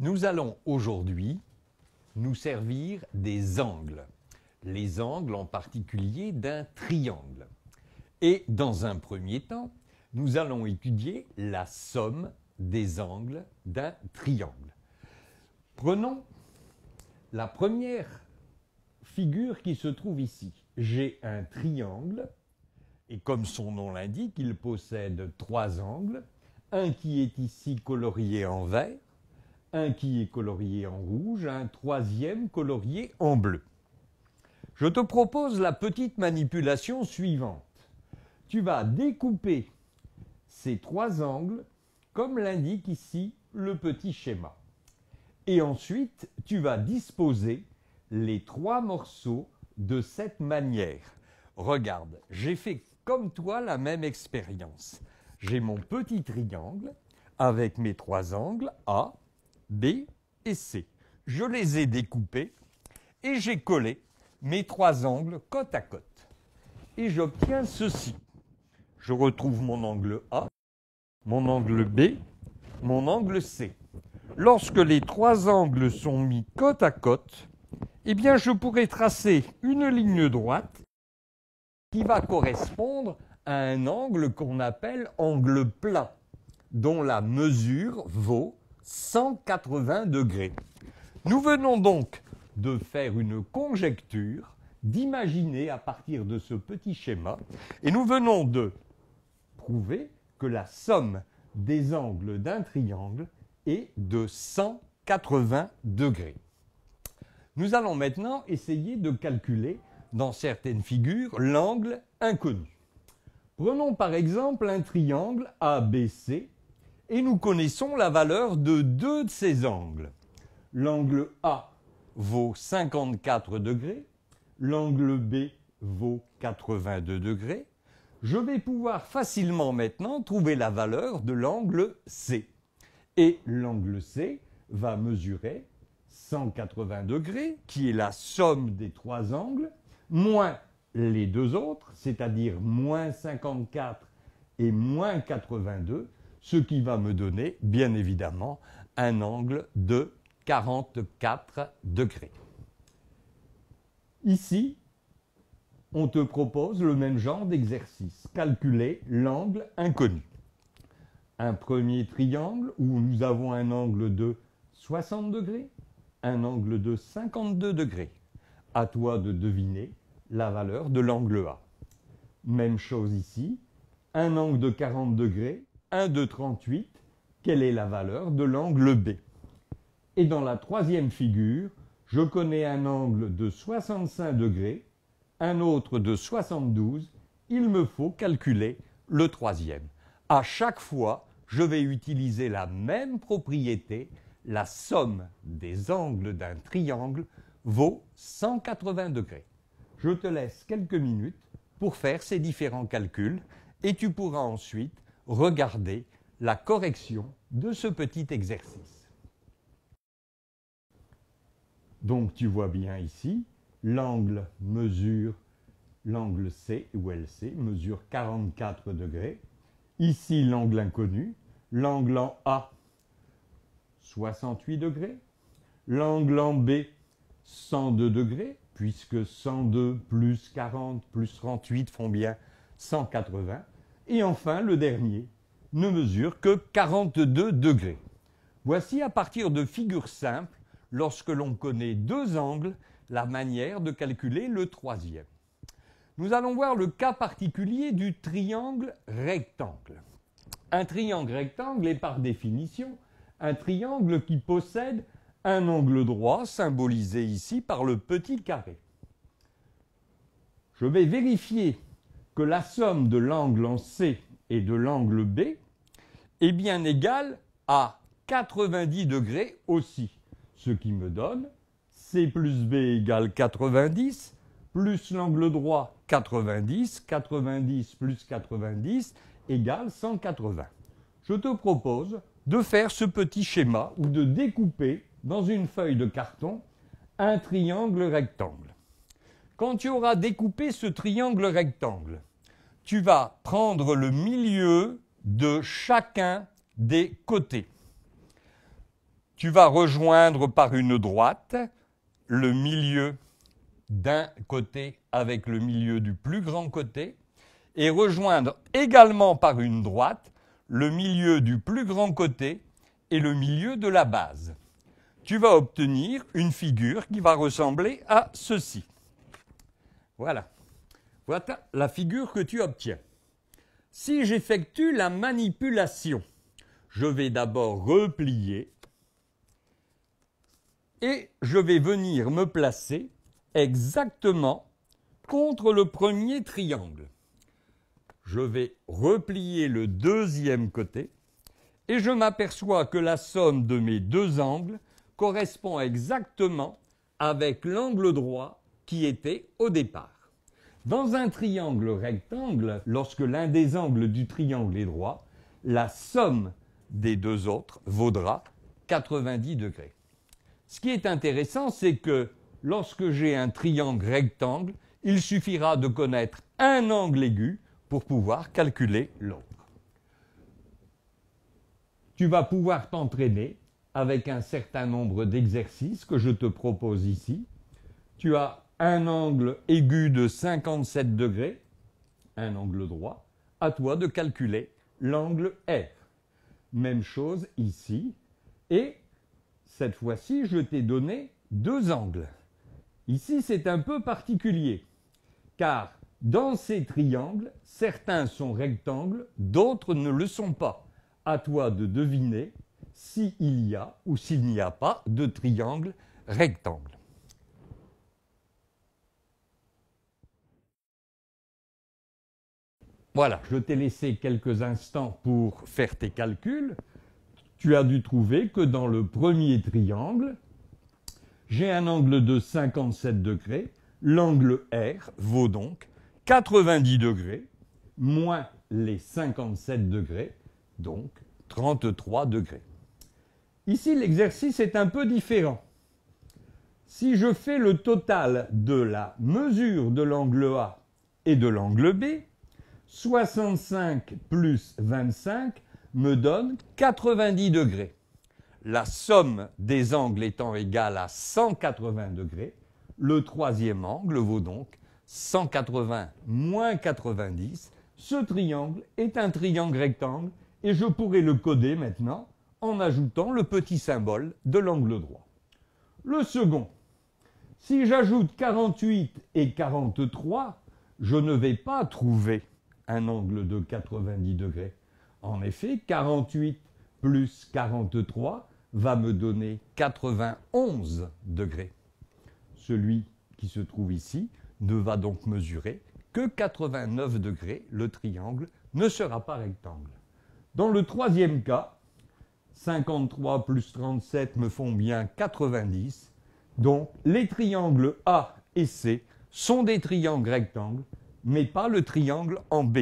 Nous allons aujourd'hui nous servir des angles, les angles en particulier d'un triangle. Et dans un premier temps, nous allons étudier la somme des angles d'un triangle. Prenons la première figure qui se trouve ici. J'ai un triangle, et comme son nom l'indique, il possède trois angles, un qui est ici colorié en vert, un qui est colorié en rouge, un troisième colorié en bleu. Je te propose la petite manipulation suivante. Tu vas découper ces trois angles comme l'indique ici le petit schéma. Et ensuite, tu vas disposer les trois morceaux de cette manière. Regarde, j'ai fait comme toi la même expérience. J'ai mon petit triangle avec mes trois angles A, B et C. Je les ai découpés et j'ai collé mes trois angles côte à côte. Et j'obtiens ceci. Je retrouve mon angle A, mon angle B, mon angle C. Lorsque les trois angles sont mis côte à côte, eh bien je pourrais tracer une ligne droite qui va correspondre à un angle qu'on appelle angle plat, dont la mesure vaut 180 degrés. Nous venons donc de faire une conjecture, d'imaginer à partir de ce petit schéma, et nous venons de prouver que la somme des angles d'un triangle est de 180 degrés. Nous allons maintenant essayer de calculer, dans certaines figures, l'angle inconnu. Prenons par exemple un triangle ABC et nous connaissons la valeur de deux de ces angles. L'angle A vaut 54 degrés, l'angle B vaut 82 degrés. Je vais pouvoir facilement maintenant trouver la valeur de l'angle C. Et l'angle C va mesurer 180 degrés, qui est la somme des trois angles, moins les deux autres, c'est-à-dire moins 54 et moins 82, ce qui va me donner, bien évidemment, un angle de 44 degrés. Ici, on te propose le même genre d'exercice, calculer l'angle inconnu. Un premier triangle où nous avons un angle de 60 degrés, un angle de 52 degrés. À toi de deviner la valeur de l'angle A. Même chose ici, un angle de 40 degrés, 1 de 38, quelle est la valeur de l'angle B Et dans la troisième figure, je connais un angle de 65 degrés, un autre de 72, il me faut calculer le troisième. À chaque fois, je vais utiliser la même propriété, la somme des angles d'un triangle vaut 180 degrés. Je te laisse quelques minutes pour faire ces différents calculs et tu pourras ensuite Regardez la correction de ce petit exercice. Donc tu vois bien ici, l'angle mesure, l'angle C ou LC mesure 44 degrés. Ici l'angle inconnu, l'angle en A 68 degrés, l'angle en B 102 degrés, puisque 102 plus 40 plus 38 font bien 180. Et enfin, le dernier ne mesure que 42 degrés. Voici à partir de figures simples, lorsque l'on connaît deux angles, la manière de calculer le troisième. Nous allons voir le cas particulier du triangle rectangle. Un triangle rectangle est par définition un triangle qui possède un angle droit symbolisé ici par le petit carré. Je vais vérifier que la somme de l'angle en C et de l'angle B est bien égale à 90 degrés aussi, ce qui me donne C plus B égale 90, plus l'angle droit 90, 90 plus 90 égale 180. Je te propose de faire ce petit schéma ou de découper dans une feuille de carton un triangle rectangle. Quand tu auras découpé ce triangle rectangle, tu vas prendre le milieu de chacun des côtés. Tu vas rejoindre par une droite le milieu d'un côté avec le milieu du plus grand côté et rejoindre également par une droite le milieu du plus grand côté et le milieu de la base. Tu vas obtenir une figure qui va ressembler à ceci. Voilà. Voilà la figure que tu obtiens. Si j'effectue la manipulation, je vais d'abord replier et je vais venir me placer exactement contre le premier triangle. Je vais replier le deuxième côté et je m'aperçois que la somme de mes deux angles correspond exactement avec l'angle droit qui était au départ. Dans un triangle rectangle, lorsque l'un des angles du triangle est droit, la somme des deux autres vaudra 90 degrés. Ce qui est intéressant, c'est que lorsque j'ai un triangle rectangle, il suffira de connaître un angle aigu pour pouvoir calculer l'autre. Tu vas pouvoir t'entraîner avec un certain nombre d'exercices que je te propose ici. Tu as un angle aigu de 57 degrés, un angle droit, à toi de calculer l'angle R. Même chose ici, et cette fois-ci, je t'ai donné deux angles. Ici, c'est un peu particulier, car dans ces triangles, certains sont rectangles, d'autres ne le sont pas. À toi de deviner s'il y a ou s'il n'y a pas de triangle rectangle. Voilà, je t'ai laissé quelques instants pour faire tes calculs. Tu as dû trouver que dans le premier triangle, j'ai un angle de 57 degrés. L'angle R vaut donc 90 degrés moins les 57 degrés, donc 33 degrés. Ici, l'exercice est un peu différent. Si je fais le total de la mesure de l'angle A et de l'angle B, 65 plus 25 me donne 90 degrés. La somme des angles étant égale à 180 degrés, le troisième angle vaut donc 180 moins 90. Ce triangle est un triangle rectangle et je pourrais le coder maintenant en ajoutant le petit symbole de l'angle droit. Le second, si j'ajoute 48 et 43, je ne vais pas trouver un angle de 90 degrés. En effet, 48 plus 43 va me donner 91 degrés. Celui qui se trouve ici ne va donc mesurer que 89 degrés. Le triangle ne sera pas rectangle. Dans le troisième cas, 53 plus 37 me font bien 90. Donc les triangles A et C sont des triangles rectangles mais pas le triangle en B.